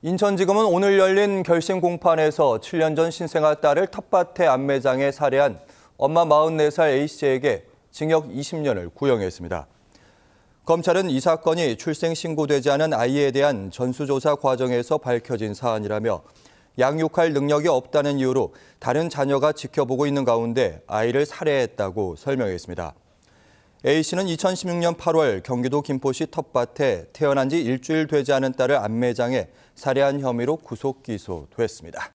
인천지검은 오늘 열린 결심 공판에서 7년 전 신생아 딸을 텃밭에 안매장에 살해한 엄마 44살 A씨에게 징역 20년을 구형했습니다. 검찰은 이 사건이 출생 신고되지 않은 아이에 대한 전수조사 과정에서 밝혀진 사안이라며 양육할 능력이 없다는 이유로 다른 자녀가 지켜보고 있는 가운데 아이를 살해했다고 설명했습니다. A씨는 2016년 8월 경기도 김포시 텃밭에 태어난 지 일주일 되지 않은 딸을 안매장해 살해한 혐의로 구속 기소됐습니다.